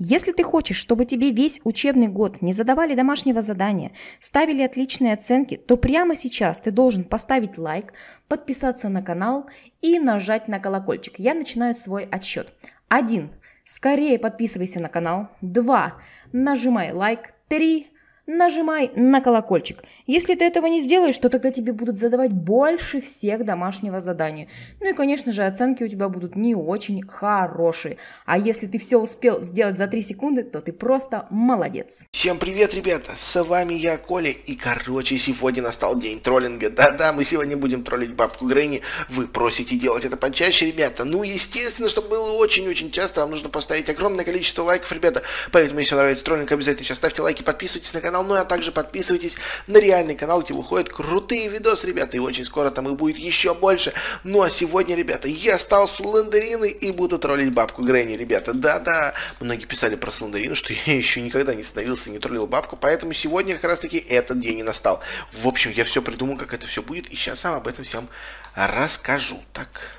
Если ты хочешь, чтобы тебе весь учебный год не задавали домашнего задания, ставили отличные оценки, то прямо сейчас ты должен поставить лайк, подписаться на канал и нажать на колокольчик. Я начинаю свой отсчет. Один. Скорее подписывайся на канал. Два. Нажимай лайк. Три нажимай на колокольчик. Если ты этого не сделаешь, то тогда тебе будут задавать больше всех домашнего задания. Ну и, конечно же, оценки у тебя будут не очень хорошие. А если ты все успел сделать за 3 секунды, то ты просто молодец. Всем привет, ребята! С вами я, Коля. И, короче, сегодня настал день троллинга. Да-да, мы сегодня будем троллить бабку Грэнни. Вы просите делать это почаще, ребята. Ну, естественно, чтобы было очень-очень часто, вам нужно поставить огромное количество лайков, ребята. Поэтому, если вам нравится троллинг, обязательно сейчас ставьте лайки, подписывайтесь на канал канал, ну а также подписывайтесь на реальный канал, где выходят крутые видосы, ребята, и очень скоро там их будет еще больше. Ну а сегодня, ребята, я стал слендериной и буду троллить бабку Грэнни, ребята, да-да. Многие писали про слендерину, что я еще никогда не становился и не троллил бабку, поэтому сегодня как раз таки этот день и настал. В общем, я все придумал, как это все будет, и сейчас вам об этом всем расскажу. Так.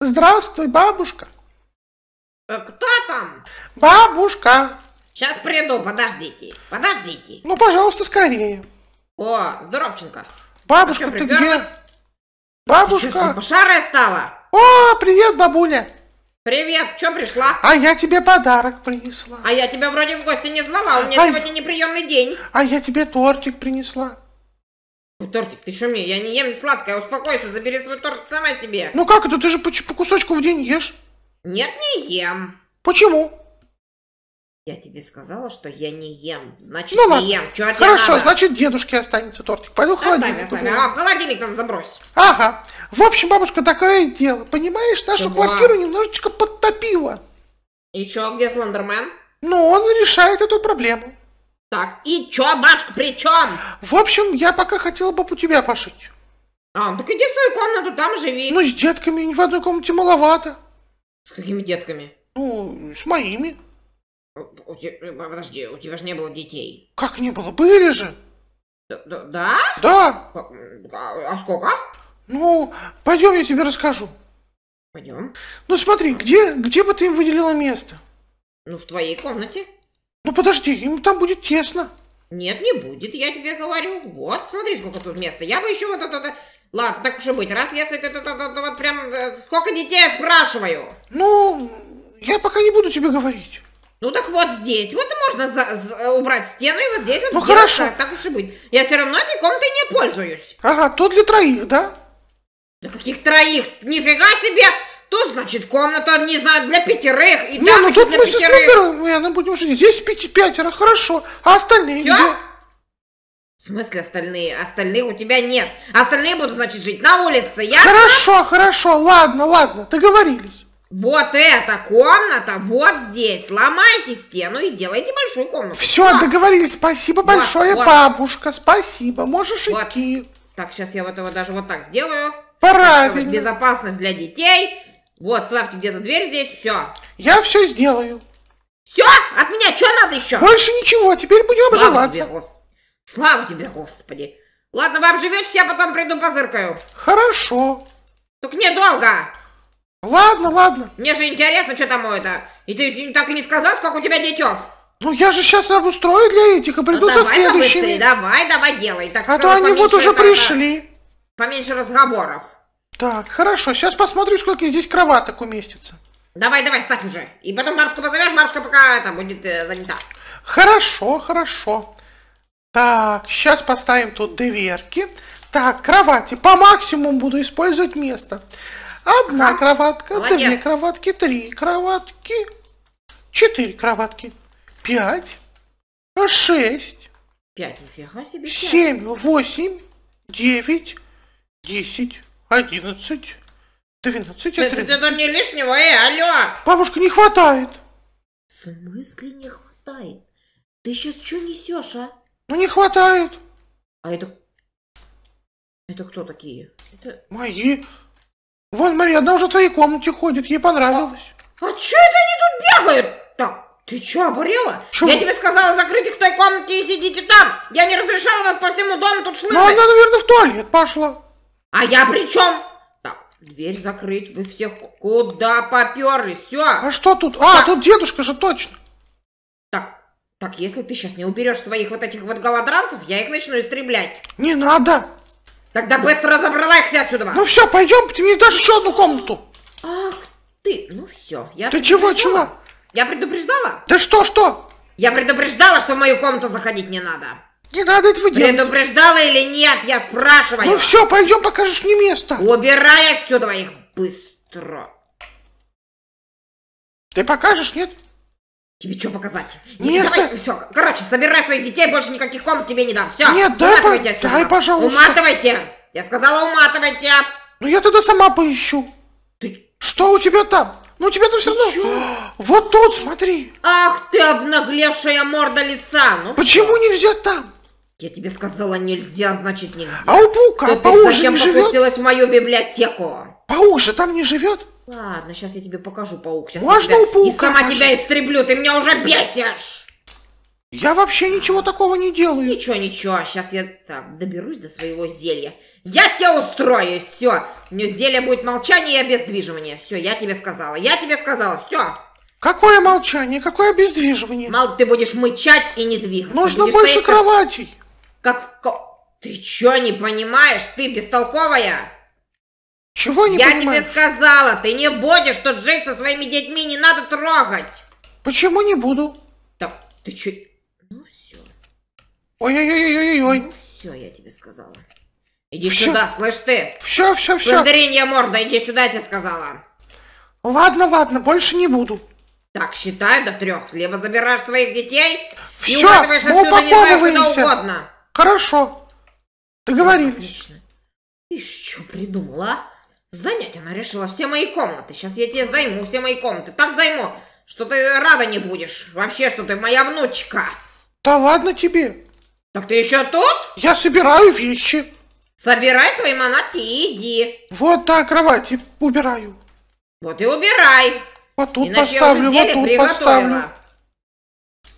Здравствуй, бабушка. Э, кто там? Бабушка. Сейчас приду, подождите, подождите. Ну, пожалуйста, скорее. О, здоровченко. Бабушка, а что, ты где? Бабушка. Ты что, стала? О, привет, бабуля. Привет, чем пришла? А я тебе подарок принесла. А я тебя вроде в гости не звала, у меня а сегодня неприемный день. А я тебе тортик принесла. Ну, тортик, ты что мне? Я не ем не сладкое, успокойся, забери свой торт сама себе. Ну как это? Ты же по, по кусочку в день ешь. Нет, не ем. Почему? Я тебе сказала, что я не ем. Значит, ну, ладно. не ем. Чего Хорошо, надо? значит, дедушке останется тортик. Пойду в холодильник. Оставь, оставь. А, в холодильник там забрось. Ага. В общем, бабушка, такое дело. Понимаешь, нашу Чего? квартиру немножечко подтопило. И чё, где Слендермен? Ну, он решает эту проблему. Так, и чё, бабушка, при чем? В общем, я пока хотела бы у тебя пошить. А, так иди в свою комнату, там живи. Ну, с детками не в одной комнате маловато. С какими детками? Ну, с моими. Э, у, у, э, подожди, у тебя же не было детей. Как не было? Были же! да? Да! А, а сколько? Ну, пойдем, я тебе расскажу. Пойдем. Ну смотри, где, где бы ты им выделила место? Ну, в твоей комнате. Ну подожди, им там будет тесно. Нет, не будет, я тебе говорю. Вот, смотри, сколько тут места. Я бы еще вот это... Вот, ладно, так уж и быть. Раз если ты... Вот прям... Э, сколько детей, я спрашиваю? Ну, я пока не буду тебе говорить. Ну так вот здесь вот можно за, за, э, убрать стену, и вот здесь вот ну, хорошо. Так, так уж и быть. Я все равно этой комнатой не пользуюсь. Ага, тут для троих, да? Да каких троих? Нифига себе! Тут, значит, комната, не знаю, для пятерых. И не, ну тут мы с Любером, мы будем жить. Здесь пяти, пятеро, хорошо. А остальные Все? В смысле остальные? Остальных у тебя нет. Остальные будут, значит, жить на улице, я. Хорошо, хорошо, ладно, ладно, договорились. Вот эта комната, вот здесь. Ломайте стену и делайте большую комнату. Все, а. договорились. Спасибо вот, большое, вот. бабушка. Спасибо. Можешь вот. идти. Так, сейчас я вот его даже вот так сделаю. Правильно. Вот, безопасность для детей. Вот, ставьте где-то дверь здесь. Все. Я все сделаю. Все? От меня что надо еще? Больше ничего. Теперь будем Слава обживаться. Тебе, Гос... Слава тебе, Господи. Ладно, вы обживетесь, я потом приду позыркаю. Хорошо. Только недолго. Ладно, ладно. Мне же интересно, что там у это. И ты так и не сказал, сколько у тебя детей. Ну я же сейчас обустрою для этих и приду ну, со давай следующими. Давай, давай, делай. Так, а то они вот уже это, пришли. Поменьше разговоров. Так, хорошо, сейчас посмотрю, сколько здесь кроваток уместится. Давай, давай, ставь уже. И потом бабушку позовешь, бабушка пока там будет э, занята. Хорошо, хорошо. Так, сейчас поставим тут дверки. Так, кровати. По максимуму буду использовать место. Одна кроватка, Молодец. две кроватки, три кроватки, четыре кроватки, пять, шесть, пять, нифига себе, пять. семь, восемь, девять, десять, одиннадцать, двенадцать, тринадцать. Это не лишнего, эй, алло! Бабушка, не хватает! В смысле не хватает? Ты сейчас что несешь, а? Ну не хватает. А это... Это кто такие? Это... Мои Вон Мария, она уже в твоей комнате ходит, ей понравилось. А, а чё это они тут бегают? Так, ты чё, оборела? Чего? Я тебе сказала закрыть их в той комнате и сидите там. Я не разрешала вас по всему дому тут ну, шнырять. Ну, она, наверное, в туалет пошла. А я при чем? Так, Дверь закрыть, вы всех куда поперлись, все. А что тут? А, так. тут дедушка же точно. Так, так, если ты сейчас не уберешь своих вот этих вот голодранцев, я их начну истреблять. Не надо. Тогда быстро забрала их все отсюда. Ну все, пойдем, ты мне дашь еще одну комнату. Ах ты, ну все. Я ты чего, чего? Я предупреждала? Да что, что? Я предупреждала, что в мою комнату заходить не надо. Не надо этого делать. Предупреждала или нет, я спрашиваю. Ну все, пойдем, покажешь мне место. Убирай отсюда их быстро. Ты покажешь, нет? Тебе что показать? Нет, давай, все, короче, собирай своих детей, больше никаких комнат тебе не дам. Все, Нет, дай, по... отсюда. дай, пожалуйста. Уматывайте. Я сказала, уматывайте. Ну я тогда сама поищу. Ты... Что у тебя там? Ну у тебя там все равно... Чё? Вот тут, смотри. Ах ты обнаглевшая морда лица. Ну, Почему что? нельзя там? Я тебе сказала, нельзя, значит нельзя. А у Бука, а же не живет? Ты зачем попустилась в мою библиотеку? Пауша там не живет? Ладно, сейчас я тебе покажу, паук. Сейчас Можно я тебя... у паука? И сама тебя истреблю, ты меня уже бесишь! Я вообще ничего такого не делаю. Ничего, ничего, сейчас я так, доберусь до своего зелья. Я тебя устрою, все. У меня зелье будет молчание и обездвиживание. Все, я тебе сказала, я тебе сказала, все. Какое молчание, какое обездвиживание? Мал, ты будешь мычать и не двигаться. Нужно будешь больше стоять, кроватей. Как, как в... Ты что не понимаешь, ты бестолковая? Чего не Я понимаю? тебе сказала, ты не будешь тут жить со своими детьми, не надо трогать. Почему не буду? Так, ты че? Ну все. Ой-ой-ой-ой-ой. Ну все, я тебе сказала. Иди все. сюда, слышь ты. Все, все, все. Мандаринья морда, иди сюда, я тебе сказала. Ладно, ладно, больше не буду. Так, считаю до трех. Либо забираешь своих детей все, и угадываешь отсюда, не знаю, куда угодно. Хорошо. Ну, Договорились. Ну, отлично. Ты что придумала, а? Занять она решила все мои комнаты. Сейчас я тебе займу все мои комнаты. Так займу, что ты рада не будешь. Вообще, что ты моя внучка. Да ладно тебе. Так ты еще тут? Я собираю вещи. Собирай свои манатки и иди. Вот так кровати убираю. Вот и убирай. Вот тут Иначе поставлю, вот тут приготовила. поставлю.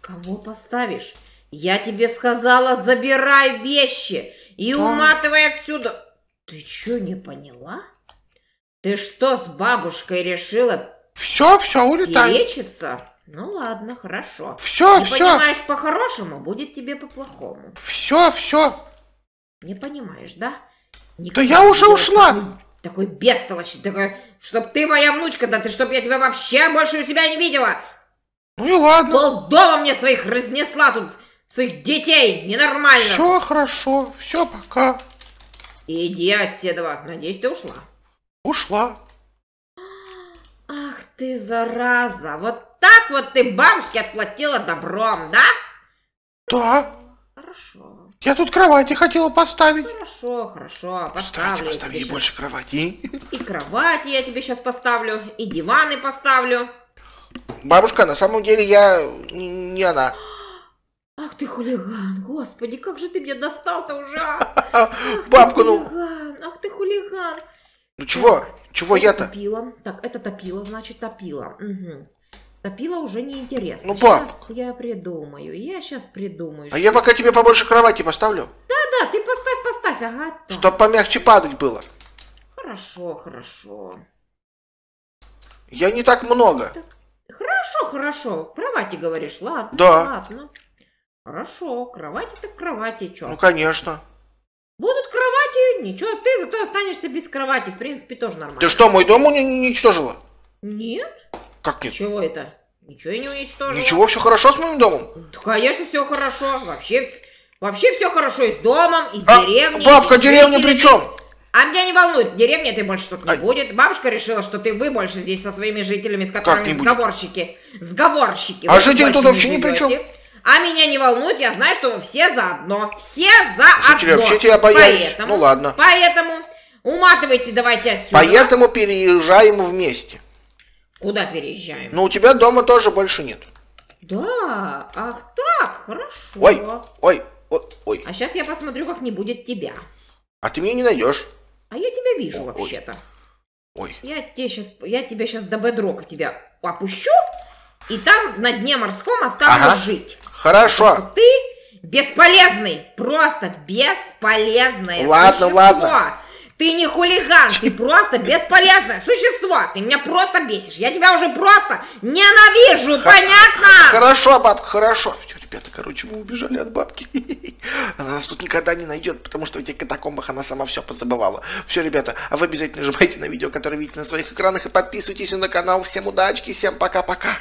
Кого поставишь? Я тебе сказала, забирай вещи и да. уматывай отсюда. Ты что, не поняла? Ты что с бабушкой решила? Все, все, улетай. Лечиться? Ну ладно, хорошо. Все, Не все. понимаешь по-хорошему, будет тебе по-плохому. Все, все. Не понимаешь, да? Никто да я уже ушла. Такой, такой бестолочь, такой, чтоб ты моя внучка, да ты, чтоб я тебя вообще больше у себя не видела. Ну и ладно. Полдома мне своих разнесла тут, своих детей, ненормально. Все хорошо, все пока. Иди отседова, надеюсь, ты ушла. Ушла. Ах ты, зараза! Вот так вот ты бабушке отплатила добром, да? Да. Хорошо. Я тут кровати хотела поставить. Хорошо, хорошо, поставлю. поставь ей сейчас... больше кровати. И кровати я тебе сейчас поставлю, и диваны поставлю. Бабушка, на самом деле я не она. Ах ты хулиган, господи, как же ты меня достал-то уже, а? Ах, Бабку, ну. хулиган, ну... ах ты хулиган. Ну чего? Чего я-то? Топила. Так, это топила, значит топила. Угу. Топила уже неинтересно. Ну, пап. я придумаю. Я сейчас придумаю. А я пока тебе побольше кровати поставлю. Да-да, ты поставь, поставь, ага. Так. Чтоб помягче падать было. Хорошо, хорошо. Я не так много. Так... Хорошо, хорошо. Кровати говоришь, ладно. Да. Ладно. Хорошо, кровати так кровати, чё? Ну, конечно. Будут кровати ничего, ты зато останешься без кровати, в принципе, тоже нормально. Ты что, мой дом уничтожила? Нет. Как нет? Чего это? Ничего я не уничтожила. Ничего, все хорошо с моим домом? Да, конечно, все хорошо. Вообще, вообще все хорошо и с домом, и с а, деревней. Бабка, деревня при чем? А меня не волнует, деревня ты больше тут не а... будет. Бабушка решила, что ты вы больше здесь со своими жителями, с которыми сговорщики. Сговорщики. А жители тут вообще ни при чем. А меня не волнует, я знаю, что все заодно. Все за вообще одно. Тебя, вообще тебя боялись. Поэтому, ну ладно. Поэтому уматывайте давайте отсюда. Поэтому переезжаем вместе. Куда переезжаем? Ну, у тебя дома тоже больше нет. Да, ах так, хорошо. Ой, ой, ой, ой. А сейчас я посмотрю, как не будет тебя. А ты меня не найдешь. А я тебя вижу вообще-то. Ой. Я, тебе сейчас, я тебя сейчас до бедрока тебя опущу, и там на дне морском останусь ага. жить. Хорошо. Ты бесполезный, просто бесполезное Ладно, существо. ладно. Ты не хулиган, ты просто бесполезное существо. Ты меня просто бесишь. Я тебя уже просто ненавижу, х- понятно? хорошо, бабка, хорошо. Все, ребята, короче, мы убежали от бабки. Она нас тут никогда не найдет, потому что в этих катакомбах она сама все позабывала. Все, ребята, а вы обязательно нажимайте на видео, которое видите на своих экранах, и подписывайтесь на канал. Всем удачки, всем пока-пока.